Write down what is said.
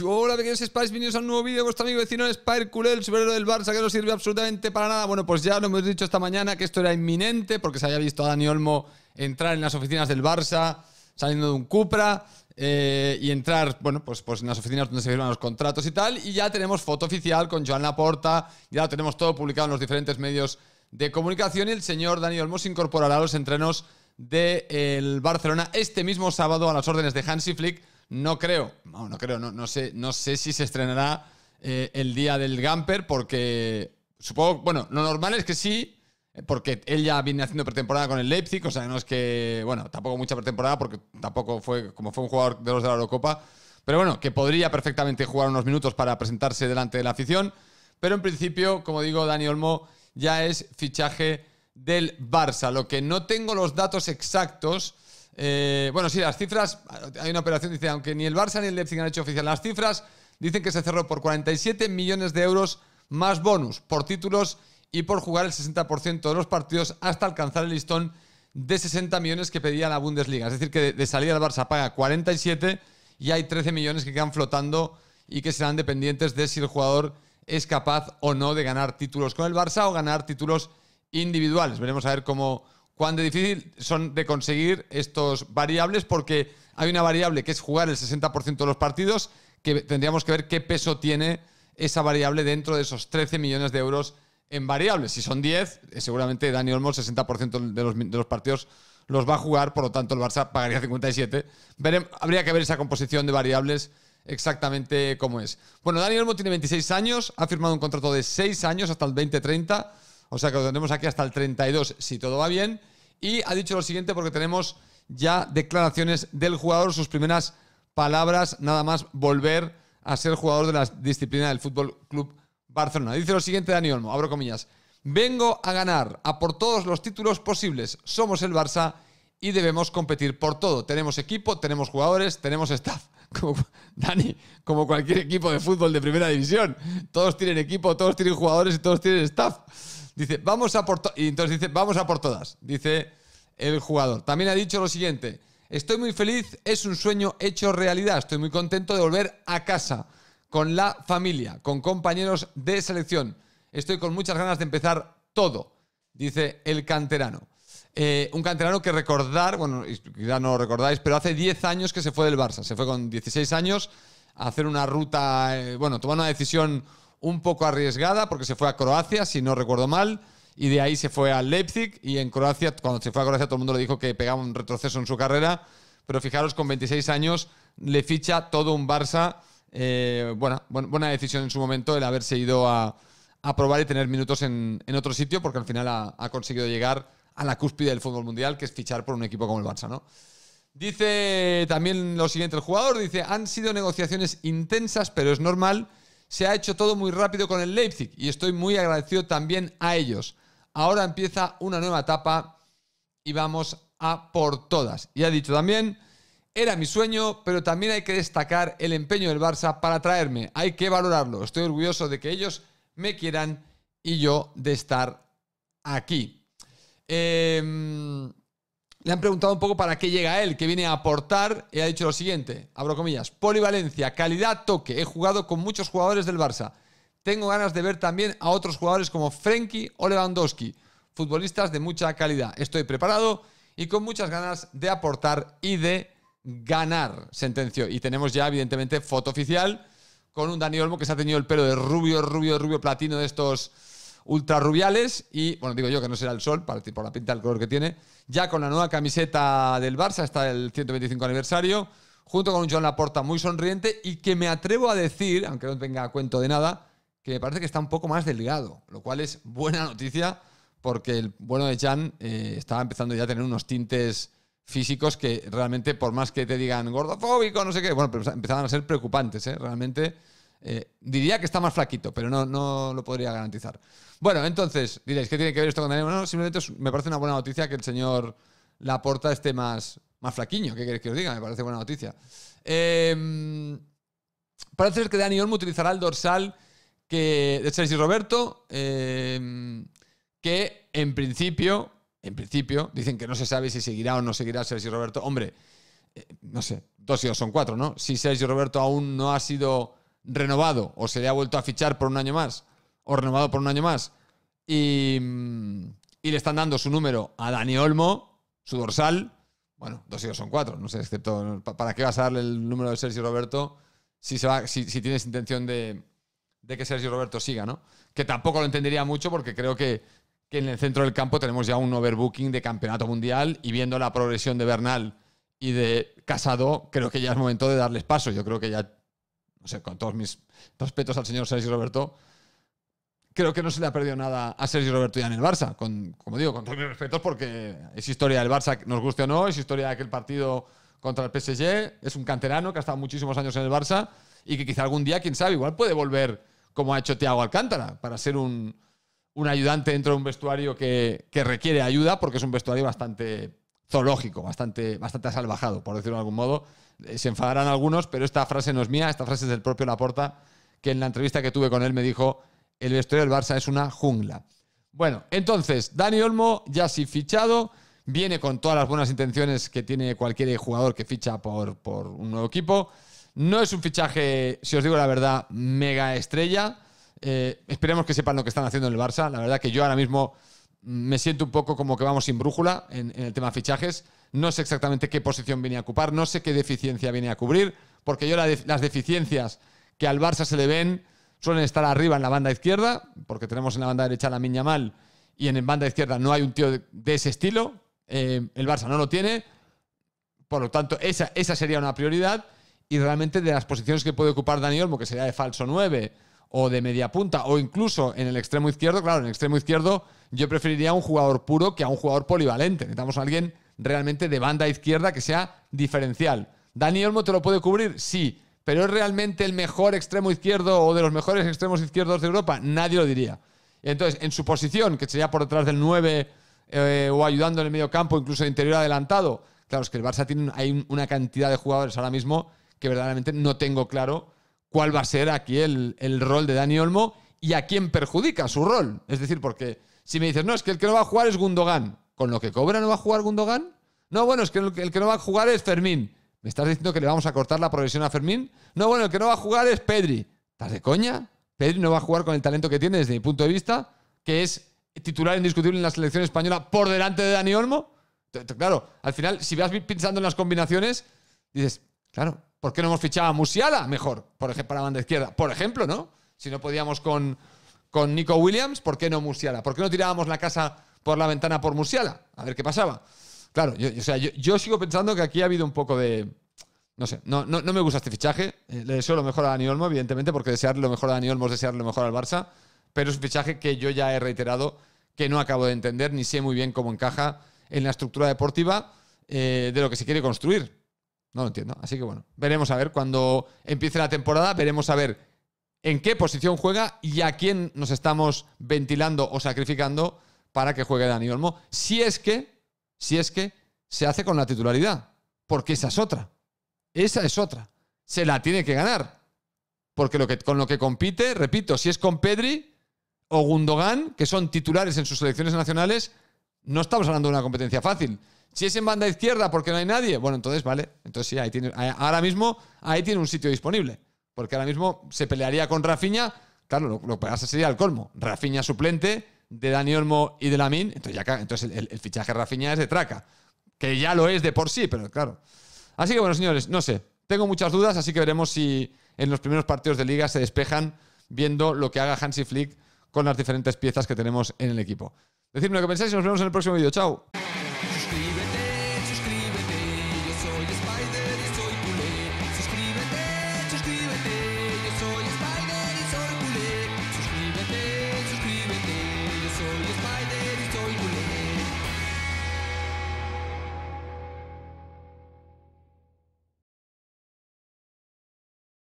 Hola pequeños Spice, bienvenidos a un nuevo vídeo vuestro amigo vecino Spire Curel, el superhéroe del Barça que no sirve absolutamente para nada. Bueno, pues ya lo hemos dicho esta mañana que esto era inminente porque se había visto a Dani Olmo entrar en las oficinas del Barça saliendo de un Cupra eh, y entrar, bueno, pues, pues en las oficinas donde se firman los contratos y tal. Y ya tenemos foto oficial con Joan Laporta, ya lo tenemos todo publicado en los diferentes medios de comunicación y el señor Dani Olmo se incorporará a los entrenos del eh, Barcelona este mismo sábado a las órdenes de Hansi Flick no creo, no, creo, no, no, sé, no sé si se estrenará eh, el día del Gamper, porque supongo, bueno, lo normal es que sí, eh, porque él ya viene haciendo pretemporada con el Leipzig, o sea, no es que, bueno, tampoco mucha pretemporada, porque tampoco fue, como fue un jugador de los de la Eurocopa, pero bueno, que podría perfectamente jugar unos minutos para presentarse delante de la afición, pero en principio, como digo, Dani Olmo ya es fichaje del Barça, lo que no tengo los datos exactos eh, bueno, sí, las cifras. Hay una operación, que dice, aunque ni el Barça ni el Leipzig han hecho oficial las cifras, dicen que se cerró por 47 millones de euros más bonus por títulos y por jugar el 60% de los partidos hasta alcanzar el listón de 60 millones que pedía la Bundesliga. Es decir, que de, de salida el Barça paga 47 y hay 13 millones que quedan flotando y que serán dependientes de si el jugador es capaz o no de ganar títulos con el Barça o ganar títulos individuales. Veremos a ver cómo, cuán difícil son de conseguir estos variables, porque hay una variable que es jugar el 60% de los partidos, que tendríamos que ver qué peso tiene esa variable dentro de esos 13 millones de euros en variables. Si son 10, eh, seguramente Dani Olmo el 60% de los, partidos los va a jugar, por lo tanto el Barça pagaría 57. habría que ver esa composición de variables exactamente cómo es. Bueno, Dani Olmo tiene 26 años, ha firmado un contrato de 6 años hasta el 2030 o sea que lo tendremos aquí hasta el 32 si todo va bien. Y ha dicho lo siguiente porque tenemos ya declaraciones del jugador, sus primeras palabras, nada más volver a ser jugador de la disciplina del Fútbol Club Barcelona. Dice lo siguiente Dani Olmo, abro comillas. Vengo a ganar, a por todos los títulos posibles. Somos el Barça y debemos competir por todo. Tenemos equipo, tenemos jugadores, tenemos staff. Dani, como cualquier equipo de fútbol de primera división. Todos tienen equipo, todos tienen jugadores y todos tienen staff. Dice, vamos a por y entonces dice, vamos a por todas, dice el jugador. También ha dicho lo siguiente, estoy muy feliz, es un sueño hecho realidad, estoy muy contento de volver a casa con la familia, con compañeros de selección. Estoy con muchas ganas de empezar todo, dice el canterano. Eh, un canterano que recordar, bueno, quizá no lo recordáis, pero hace 10 años que se fue del Barça. Se fue con 16 años a hacer una ruta, eh, bueno, tomar una decisión un poco arriesgada porque se fue a Croacia, si no recuerdo mal, y de ahí se fue a Leipzig y en Croacia, cuando se fue a Croacia todo el mundo le dijo que pegaba un retroceso en su carrera, pero fijaros, con 26 años le ficha todo un Barça, eh, buena, buena decisión en su momento el haberse ido a, a probar y tener minutos en, otro sitio, porque al final ha, conseguido llegar a la cúspide del fútbol mundial, que es fichar por un equipo como el Barça, ¿no? Dice también lo siguiente el jugador, dice, han sido negociaciones intensas, pero es normal se ha hecho todo muy rápido con el Leipzig y estoy muy agradecido también a ellos. Ahora empieza una nueva etapa y vamos a por todas. Y ha dicho también, era mi sueño, pero también hay que destacar el empeño del Barça para traerme. Hay que valorarlo. Estoy orgulloso de que ellos me quieran y yo de estar aquí. Em, le han preguntado un poco para qué llega él, que viene a aportar, y ha dicho lo siguiente, abro comillas, polivalencia, calidad, toque, he jugado con muchos jugadores del Barça. Tengo ganas de ver también a otros jugadores como Frenkie o Lewandowski, futbolistas de mucha calidad. Estoy preparado y con muchas ganas de aportar y de ganar, sentenció. Y tenemos ya, evidentemente, foto oficial con un Dani Olmo que se ha tenido el pelo de rubio, rubio, rubio platino de estos ultra rubiales y, bueno, digo yo que no será el sol, por la pinta del color que tiene, ya con la nueva camiseta del Barça hasta el 125 aniversario, junto con un John Laporta muy sonriente y que me atrevo a decir, aunque no tenga cuento de nada, que me parece que está un poco más delgado, lo cual es buena noticia porque el bueno de Jan eh, estaba empezando ya a tener unos tintes físicos que realmente, por más que te digan gordofóbico, no sé qué, bueno, pero empezaban a ser preocupantes, ¿eh? Realmente eh, diría que está más flaquito, pero no, no lo podría garantizar. Bueno, entonces, diréis, ¿qué tiene que ver esto con Dani Bueno, simplemente me parece una buena noticia que el señor Laporta esté más, más flaquiño. ¿Qué queréis que os diga? Me parece buena noticia. Em, parece ser que Dani Olmo utilizará el dorsal que, de Sergi Roberto, em, que en principio, en principio, dicen que no se sabe si seguirá o no seguirá Sergi Roberto. Hombre, eh, no sé, dos y dos son cuatro, ¿no? Si Sergi Roberto aún no ha sido renovado o se le ha vuelto a fichar por un año más o renovado por un año más y, mm, le están dando su número a Dani Olmo, su dorsal. Bueno, dos hijos son cuatro, no sé, excepto para qué vas a darle el número de Sergio Roberto si, se va, si, tienes intención de, que Sergio Roberto siga, ¿no? Que tampoco lo entendería mucho porque creo que, que, en el centro del campo tenemos ya un overbooking de campeonato mundial y viendo la progresión de Bernal y de Casado, creo que ya es momento de darles paso. Yo creo que ya sea con todos mis respetos al señor Sergio Roberto, creo que no se le ha perdido nada a Sergio Roberto ya en el Barça. Con, como digo, con todos mis respetos, porque es historia del Barça, nos guste o no, es historia de aquel partido contra el PSG, es un canterano que ha estado muchísimos años en el Barça y que quizá algún día, quién sabe, igual puede volver como ha hecho Thiago Alcántara, para ser un, un ayudante dentro de un vestuario que, que requiere ayuda, porque es un vestuario bastante lógico bastante, bastante salvajado, por decirlo de algún modo. Eh, se enfadarán algunos, pero esta frase no es mía, esta frase es del propio Laporta, que en la entrevista que tuve con él me dijo, el vestuario del Barça es una jungla. Bueno, entonces, Dani Olmo ya sí fichado, viene con todas las buenas intenciones que tiene cualquier jugador que ficha por, un nuevo equipo. No es un fichaje, si os digo la verdad, mega estrella. Eh, esperemos que sepan lo que están haciendo en el Barça. La verdad que yo ahora mismo me siento un poco como que vamos sin brújula en, el tema fichajes. No sé exactamente qué posición viene a ocupar, no sé qué deficiencia viene a cubrir, porque yo las deficiencias que al Barça se le ven suelen estar arriba en la banda izquierda, porque tenemos en la banda derecha a la Miña Mal y en banda izquierda no hay un tío de, ese estilo. Eh, el Barça no lo tiene, por lo tanto, esa, sería una prioridad. Y realmente de las posiciones que puede ocupar Dani Olmo, que sería de falso 9, o de media punta o incluso en el extremo izquierdo. Claro, en el extremo izquierdo yo preferiría un jugador puro que a un jugador polivalente. Necesitamos a alguien realmente de banda izquierda que sea diferencial. ¿Dani Olmo te lo puede cubrir? Sí, pero ¿es realmente el mejor extremo izquierdo o de los mejores extremos izquierdos de Europa? Nadie lo diría. Entonces, en su posición, que sería por detrás del 9 eh, o ayudando en el medio campo, incluso de interior adelantado, claro, es que el Barça tiene hay una cantidad de jugadores ahora mismo que verdaderamente no tengo claro cuál va a ser aquí el, rol de Dani Olmo y a quién perjudica su rol. Es decir, porque si me dices, no, es que el que no va a jugar es Gundogan, ¿con lo que cobra no va a jugar Gundogan? No, bueno, es que el que no va a jugar es Fermín. ¿Me estás diciendo que le vamos a cortar la progresión a Fermín? No, bueno, el que no va a jugar es Pedri. ¿Estás de coña? Pedri no va a jugar con el talento que tiene desde mi punto de vista, que es titular indiscutible en la selección española por delante de Dani Olmo. Claro, al final, si vas pensando en las combinaciones, dices, claro, ¿Por qué no hemos fichado a Musiala mejor? Por ejemplo, para banda izquierda. Por ejemplo, ¿no? Si no podíamos con, con Nico Williams, ¿por qué no Musiala? ¿Por qué no tirábamos la casa por la ventana por Musiala? A ver qué pasaba. Claro, yo, o sea, yo, sigo pensando que aquí ha habido un poco de. No sé, no, no, me gusta este fichaje. Eh, le deseo lo mejor a Dani Olmo, evidentemente, porque desearle lo mejor a Dani Olmo es desearle lo mejor al Barça. Pero es un fichaje que yo ya he reiterado que no acabo de entender ni sé muy bien cómo encaja en la estructura deportiva eh, de lo que se quiere construir. No lo entiendo. Así que bueno, veremos a ver cuando empiece la temporada, veremos a ver en qué posición juega y a quién nos estamos ventilando o sacrificando para que juegue Dani Olmo. Si es que, si es que se hace con la titularidad, porque esa es otra. Esa es otra. Se la tiene que ganar. Porque lo que, con lo que compite, repito, si es con Pedri o Gundogan, que son titulares en sus selecciones nacionales, no estamos hablando de una competencia fácil. Si es en banda izquierda porque no hay nadie, bueno, entonces vale. Entonces sí, ahí tiene, ahora mismo ahí tiene un sitio disponible. Porque ahora mismo se pelearía con Rafiña. Claro, lo, lo que pasa sería el colmo. Rafiña suplente de Dani Olmo y de Lamin. Entonces, ya, entonces el, fichaje Rafiña es de traca. Que ya lo es de por sí, pero claro. Así que bueno, señores, no sé. Tengo muchas dudas, así que veremos si en los primeros partidos de liga se despejan viendo lo que haga Hansi Flick con las diferentes piezas que tenemos en el equipo. Decidme lo que pensáis y nos vemos en el próximo vídeo. Chao.